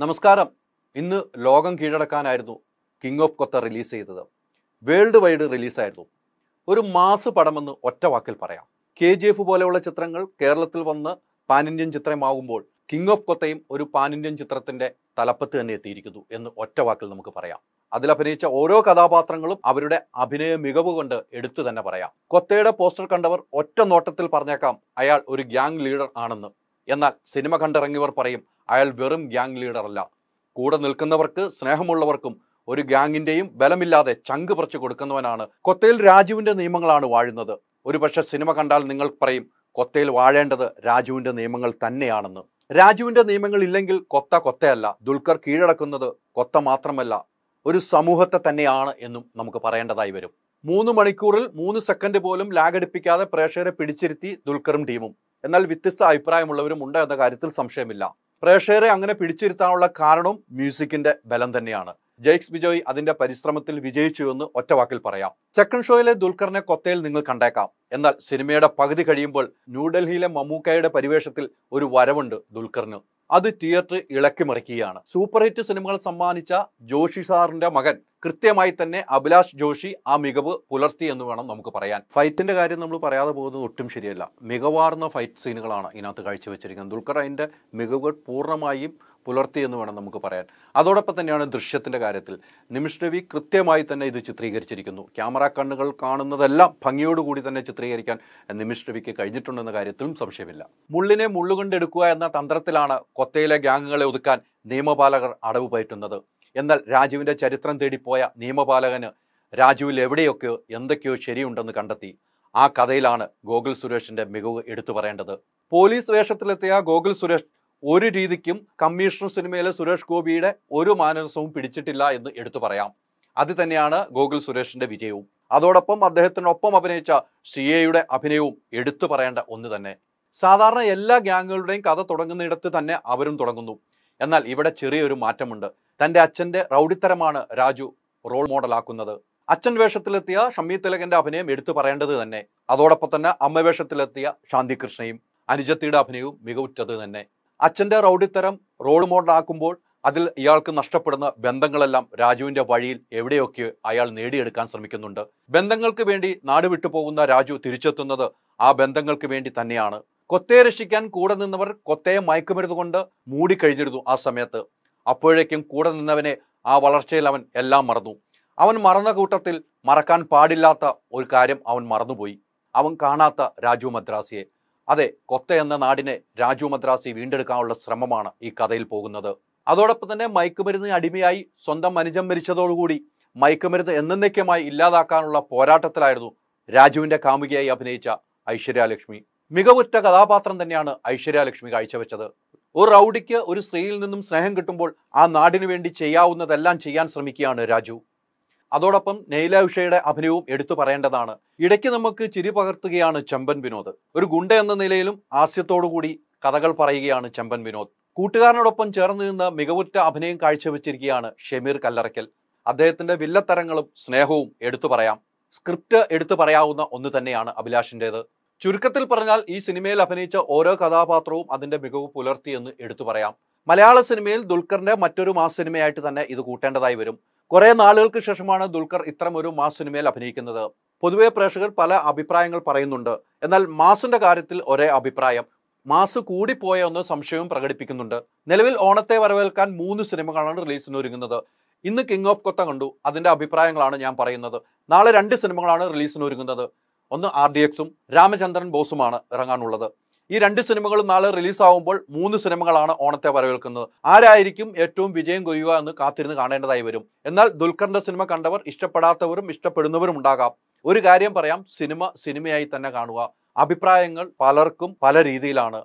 നമസ്കാരം ഇന്ന് ലോകം കീഴടക്കാനായിരുന്നു കിങ് ഓഫ് കൊത്ത റിലീസ് ചെയ്തത് വേൾഡ് വൈഡ് റിലീസായിരുന്നു ഒരു മാസ് പടമെന്ന് ഒറ്റ വാക്കിൽ പറയാം കെ ജി എഫ് പോലെയുള്ള ചിത്രങ്ങൾ കേരളത്തിൽ വന്ന് പാൻ ഇന്ത്യൻ ചിത്രമാകുമ്പോൾ കിങ് ഓഫ് കൊത്തയും ഒരു പാൻ ഇന്ത്യൻ ചിത്രത്തിന്റെ തലപ്പത്ത് തന്നെ എത്തിയിരിക്കുന്നു എന്ന് ഒറ്റ വാക്കിൽ നമുക്ക് പറയാം അതിൽ അഭിനയിച്ച ഓരോ കഥാപാത്രങ്ങളും അവരുടെ അഭിനയ മികവ് കൊണ്ട് എടുത്തു തന്നെ പറയാം കൊത്തയുടെ പോസ്റ്റർ കണ്ടവർ ഒറ്റ നോട്ടത്തിൽ പറഞ്ഞേക്കാം അയാൾ ഒരു ഗ്യാങ് ലീഡർ ആണെന്ന് എന്നാൽ സിനിമ കണ്ടിറങ്ങിയവർ പറയും അയാൾ വെറും ഗ്യാങ് ലീഡർ അല്ല കൂടെ നിൽക്കുന്നവർക്ക് സ്നേഹമുള്ളവർക്കും ഒരു ഗ്യാങ്ങിന്റെയും ബലമില്ലാതെ ചങ്ക് പറിച്ചു കൊടുക്കുന്നവനാണ് കൊത്തയിൽ രാജുവിന്റെ നിയമങ്ങളാണ് വാഴുന്നത് ഒരുപക്ഷെ സിനിമ കണ്ടാൽ നിങ്ങൾ പറയും കൊത്തയിൽ വാഴേണ്ടത് രാജുവിന്റെ നിയമങ്ങൾ തന്നെയാണെന്ന് രാജുവിന്റെ നിയമങ്ങൾ ഇല്ലെങ്കിൽ കൊത്ത കൊത്തയല്ല ദുൽഖർ കീഴടക്കുന്നത് കൊത്ത മാത്രമല്ല ഒരു സമൂഹത്തെ തന്നെയാണ് എന്നും നമുക്ക് പറയേണ്ടതായി വരും മൂന്ന് മണിക്കൂറിൽ മൂന്ന് സെക്കൻഡ് പോലും ലാഗടിപ്പിക്കാതെ പ്രേക്ഷകരെ പിടിച്ചിരുത്തി ദുൽഖറും ടീമും എന്നാൽ വ്യത്യസ്ത അഭിപ്രായമുള്ളവരും ഉണ്ട് എന്ന കാര്യത്തിൽ സംശയമില്ല പ്രേക്ഷകരെ അങ്ങനെ പിടിച്ചിരുത്താനുള്ള കാരണവും മ്യൂസിക്കിന്റെ ബലം തന്നെയാണ് ജെയ്ക്സ് ബിജോയ് അതിന്റെ പരിശ്രമത്തിൽ വിജയിച്ചു എന്ന് ഒറ്റവാക്കിൽ പറയാം സെക്കൻഡ് ഷോയിലെ ദുൽഖറിനെ കൊത്തയിൽ നിങ്ങൾ കണ്ടേക്കാം എന്നാൽ സിനിമയുടെ പകുതി കഴിയുമ്പോൾ ന്യൂഡൽഹിയിലെ മമ്മൂക്കയുടെ പരിവേഷത്തിൽ ഒരു വരവുണ്ട് ദുൽഖറിന് അത് തിയേറ്റർ ഇളക്കിമറിക്കുകയാണ് സൂപ്പർ ഹിറ്റ് സിനിമകൾ സമ്മാനിച്ച ജോഷി സാറിന്റെ മകൻ കൃത്യമായി തന്നെ അഭിലാഷ് ജോഷി ആ മികവ് പുലർത്തി എന്ന് വേണം നമുക്ക് പറയാൻ ഫൈറ്റിന്റെ കാര്യം നമ്മൾ പറയാതെ പോകുന്നത് ഒട്ടും ശരിയല്ല മികവാർന്ന ഫൈറ്റ് സീനുകളാണ് ഇതിനകത്ത് കാഴ്ചവെച്ചിരിക്കുന്നത് ദുൽഖർ അതിന്റെ മികവ് പൂർണ്ണമായും പുലർത്തിയെന്ന് വേണം നമുക്ക് പറയാൻ അതോടൊപ്പം തന്നെയാണ് ദൃശ്യത്തിൻ്റെ കാര്യത്തിൽ നിമിഷ് രവി കൃത്യമായി തന്നെ ഇത് ചിത്രീകരിച്ചിരിക്കുന്നു ക്യാമറ കണ്ണുകൾ കാണുന്നതെല്ലാം ഭംഗിയോടുകൂടി തന്നെ ചിത്രീകരിക്കാൻ നിമിഷ് രവിക്ക് കഴിഞ്ഞിട്ടുണ്ടെന്ന കാര്യത്തിലും സംശയമില്ല മുള്ളിനെ മുള്ളുകൊണ്ടെടുക്കുക എന്ന തന്ത്രത്തിലാണ് കൊത്തയിലെ ഗ്യാങ്ങുകളെ ഒതുക്കാൻ നിയമപാലകർ അടവ് പയറ്റുന്നത് എന്നാൽ രാജുവിൻ്റെ ചരിത്രം തേടിപ്പോയ നിയമപാലകന് രാജുവിൽ എവിടെയൊക്കെയോ എന്തൊക്കെയോ ശരിയുണ്ടെന്ന് കണ്ടെത്തി ആ കഥയിലാണ് ഗോകുൽ സുരേഷിന്റെ മികവ് എടുത്തു പറയേണ്ടത് പോലീസ് വേഷത്തിലെത്തിയ ഗോകുൽ സുരേഷ് ഒരു രീതിക്കും കമ്മീഷണർ സിനിമയിലെ സുരേഷ് ഗോപിയുടെ ഒരു മാനസവും പിടിച്ചിട്ടില്ല എന്ന് എടുത്തു പറയാം അത് തന്നെയാണ് ഗോകുൽ സുരേഷിന്റെ വിജയവും അതോടൊപ്പം അദ്ദേഹത്തിനൊപ്പം അഭിനയിച്ച സിയയുടെ അഭിനയവും എടുത്തു പറയേണ്ട ഒന്ന് തന്നെ സാധാരണ എല്ലാ ഗ്യാങ്ങുകളുടെയും കഥ തുടങ്ങുന്നിടത്ത് തന്നെ അവരും തുടങ്ങുന്നു എന്നാൽ ഇവിടെ ചെറിയൊരു മാറ്റമുണ്ട് തന്റെ അച്ഛന്റെ റൗഡിത്തരമാണ് രാജു റോൾ മോഡലാക്കുന്നത് അച്ഛൻ വേഷത്തിലെത്തിയ ഷമ്മി തിലകന്റെ അഭിനയം എടുത്തു പറയേണ്ടത് തന്നെ അതോടൊപ്പം തന്നെ അമ്മ വേഷത്തിലെത്തിയ ശാന്തികൃഷ്ണയും അനുജത്തിയുടെ അഭിനയവും മികവുറ്റത് തന്നെ അച്ഛൻ്റെ റൗഡിത്തരം റോൾ മോഡലാക്കുമ്പോൾ അതിൽ ഇയാൾക്ക് നഷ്ടപ്പെടുന്ന ബന്ധങ്ങളെല്ലാം രാജുവിന്റെ വഴിയിൽ എവിടെയൊക്കെ അയാൾ നേടിയെടുക്കാൻ ശ്രമിക്കുന്നുണ്ട് ബന്ധങ്ങൾക്ക് വേണ്ടി നാട് വിട്ടുപോകുന്ന രാജു തിരിച്ചെത്തുന്നത് ആ ബന്ധങ്ങൾക്ക് വേണ്ടി തന്നെയാണ് കൊത്തയെ രക്ഷിക്കാൻ കൂടെ നിന്നവർ കൊത്തയെ മയക്കുമരുത് കൊണ്ട് മൂടിക്കഴിഞ്ഞിരുന്നു ആ സമയത്ത് അപ്പോഴേക്കും കൂടെ നിന്നവനെ ആ വളർച്ചയിൽ അവൻ എല്ലാം മറന്നു അവൻ മറന്ന കൂട്ടത്തിൽ മറക്കാൻ പാടില്ലാത്ത ഒരു കാര്യം അവൻ മറന്നുപോയി അവൻ കാണാത്ത രാജു മദ്രാസിയെ അതെ കൊത്ത എന്ന നാടിനെ രാജു മദ്രാസി വീണ്ടെടുക്കാനുള്ള ശ്രമമാണ് ഈ കഥയിൽ പോകുന്നത് അതോടൊപ്പം തന്നെ മയക്കുമരുന്ന് അടിമയായി സ്വന്തം മനുജം മരിച്ചതോടുകൂടി മയക്കുമരുന്ന് എന്നേക്കുമായി ഇല്ലാതാക്കാനുള്ള പോരാട്ടത്തിലായിരുന്നു രാജുവിന്റെ കാമുകിയായി അഭിനയിച്ച ഐശ്വര്യാലക്ഷ്മി മികവുറ്റ കഥാപാത്രം തന്നെയാണ് ഐശ്വര്യാലക്ഷ്മി കാഴ്ചവെച്ചത് ഒരു റൗഡിക്ക് ഒരു സ്ത്രീയിൽ നിന്നും സ്നേഹം കിട്ടുമ്പോൾ ആ നാടിനു വേണ്ടി ചെയ്യാവുന്നതെല്ലാം ചെയ്യാൻ ശ്രമിക്കുകയാണ് രാജു അതോടൊപ്പം നെയ്ല ഉഷയുടെ അഭിനയവും എടുത്തു പറയേണ്ടതാണ് ഇടയ്ക്ക് നമുക്ക് ചിരി പകർത്തുകയാണ് ചെമ്പൻ വിനോദ് ഒരു ഗുണ്ട എന്ന നിലയിലും കൂടി കഥകൾ പറയുകയാണ് ചെമ്പൻ വിനോദ് കൂട്ടുകാരനോടൊപ്പം ചേർന്ന് നിന്ന് മികവുറ്റ അഭിനയം കാഴ്ചവെച്ചിരിക്കുകയാണ് ഷമീർ കല്ലറയ്ക്കൽ അദ്ദേഹത്തിന്റെ വില്ലത്തരങ്ങളും സ്നേഹവും എടുത്തു പറയാം സ്ക്രിപ്റ്റ് എടുത്തു പറയാവുന്ന ഒന്ന് തന്നെയാണ് അഭിലാഷിൻ്റേത് ചുരുക്കത്തിൽ പറഞ്ഞാൽ ഈ സിനിമയിൽ അഭിനയിച്ച ഓരോ കഥാപാത്രവും അതിന്റെ മികവ് പുലർത്തിയെന്ന് എടുത്തു പറയാം മലയാള സിനിമയിൽ ദുൽഖറിന്റെ മറ്റൊരു മാസ് സിനിമയായിട്ട് തന്നെ ഇത് കൂട്ടേണ്ടതായി വരും കുറെ നാളുകൾക്ക് ശേഷമാണ് ദുൽഖർ ഇത്തരം ഒരു മാസ് സിനിമയിൽ അഭിനയിക്കുന്നത് പൊതുവെ പ്രേക്ഷകർ പല അഭിപ്രായങ്ങൾ പറയുന്നുണ്ട് എന്നാൽ മാസിന്റെ കാര്യത്തിൽ ഒരേ അഭിപ്രായം മാസ് കൂടിപ്പോയ ഒന്ന് സംശയവും പ്രകടിപ്പിക്കുന്നുണ്ട് നിലവിൽ ഓണത്തെ വരവേൽക്കാൻ മൂന്ന് സിനിമകളാണ് റിലീസിന് ഒരുങ്ങുന്നത് ഇന്ന് കിങ് ഓഫ് കൊത്ത കണ്ടു അതിന്റെ അഭിപ്രായങ്ങളാണ് ഞാൻ പറയുന്നത് നാളെ രണ്ട് സിനിമകളാണ് റിലീസിന് ഒരുങ്ങുന്നത് ഒന്ന് ആർ ഡി എക്സും രാമചന്ദ്രൻ ബോസുമാണ് ഇറങ്ങാനുള്ളത് ഈ രണ്ട് സിനിമകളും നാളെ റിലീസാവുമ്പോൾ മൂന്ന് സിനിമകളാണ് ഓണത്തെ വരവേൽക്കുന്നത് ആരായിരിക്കും ഏറ്റവും വിജയം കൊയ്യുക എന്ന് കാത്തിരുന്ന് കാണേണ്ടതായി വരും എന്നാൽ ദുൽഖറിന്റെ സിനിമ കണ്ടവർ ഇഷ്ടപ്പെടാത്തവരും ഇഷ്ടപ്പെടുന്നവരും ഉണ്ടാകാം ഒരു കാര്യം പറയാം സിനിമ സിനിമയായി തന്നെ കാണുക അഭിപ്രായങ്ങൾ പലർക്കും പല രീതിയിലാണ്